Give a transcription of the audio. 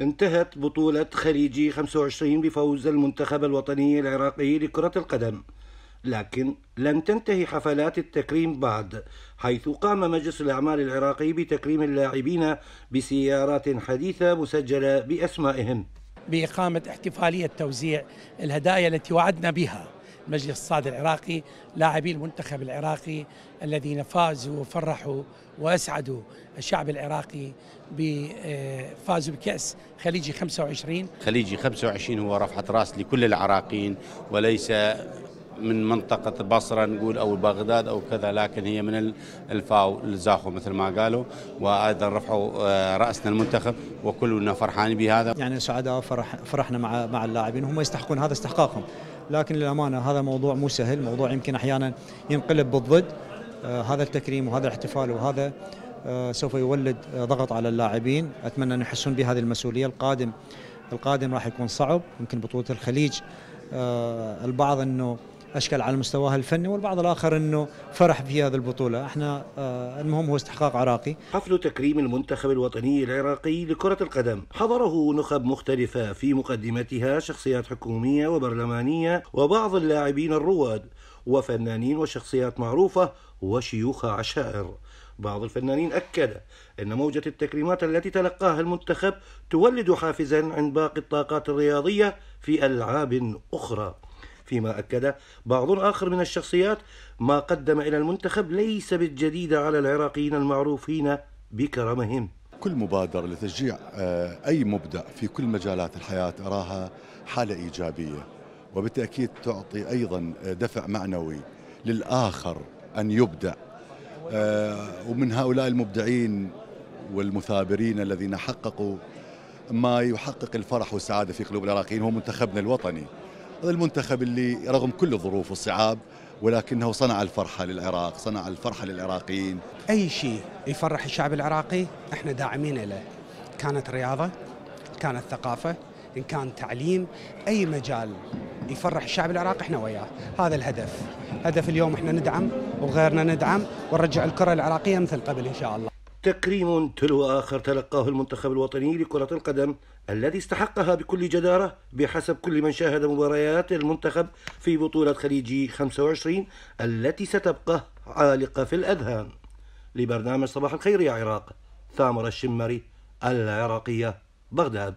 انتهت بطولة خليجي 25 بفوز المنتخب الوطني العراقي لكرة القدم لكن لم تنتهي حفلات التكريم بعد حيث قام مجلس الأعمال العراقي بتكريم اللاعبين بسيارات حديثة مسجلة بأسمائهم بإقامة احتفالية توزيع الهدايا التي وعدنا بها مجلس الصاد العراقي لاعبي المنتخب العراقي الذين فازوا وفرحوا واسعدوا الشعب العراقي آه، فازوا بكاس خليجي 25 خليجي 25 هو رفعه راس لكل العراقيين وليس من منطقة البصرة نقول أو بغداد أو كذا لكن هي من الفاو الزاخو مثل ما قالوا وأيضا رفعوا آه، رأسنا المنتخب وكلنا فرحان بهذا يعني سعداء فرح فرحنا مع مع اللاعبين هم يستحقون هذا استحقاقهم لكن للأمانة هذا موضوع مو سهل موضوع يمكن أحيانا ينقلب بالضد آه، هذا التكريم وهذا الاحتفال وهذا آه، سوف يولد ضغط على اللاعبين أتمنى أن يحسون بهذه المسؤولية القادم القادم راح يكون صعب يمكن بطولة الخليج البعض أنه اشكال على مستواها الفني والبعض الاخر انه فرح في هذه البطوله احنا آه، المهم هو استحقاق عراقي حفل تكريم المنتخب الوطني العراقي لكره القدم حضره نخب مختلفه في مقدمتها شخصيات حكوميه وبرلمانيه وبعض اللاعبين الرواد وفنانين وشخصيات معروفه وشيوخ عشائر بعض الفنانين أكد أن موجة التكريمات التي تلقاها المنتخب تولد حافزا عند باقي الطاقات الرياضية في ألعاب أخرى فيما أكد بعض آخر من الشخصيات ما قدم إلى المنتخب ليس بالجديد على العراقيين المعروفين بكرمهم كل مبادرة لتشجيع آه، أي مبدع في كل مجالات الحياة أراها حالة إيجابية وبالتأكيد تعطي أيضا آه، دفع معنوي للآخر أن يبدع آه، ومن هؤلاء المبدعين والمثابرين الذين حققوا ما يحقق الفرح والسعادة في قلوب العراقيين هو منتخبنا الوطني هذا المنتخب اللي رغم كل الظروف والصعاب ولكنه صنع الفرحة للعراق صنع الفرحة للعراقيين أي شيء يفرح الشعب العراقي احنا داعمين له كانت رياضة كانت ثقافة إن كان تعليم أي مجال يفرح الشعب العراقي احنا وياه هذا الهدف هدف اليوم احنا ندعم وغيرنا ندعم ونرجع الكرة العراقية مثل قبل إن شاء الله تكريم تلو آخر تلقاه المنتخب الوطني لكرة القدم الذي استحقها بكل جدارة بحسب كل من شاهد مباريات المنتخب في بطولة خليجي 25 التي ستبقى عالقة في الأذهان لبرنامج صباح الخير يا عراق ثامر الشمري العراقية بغداد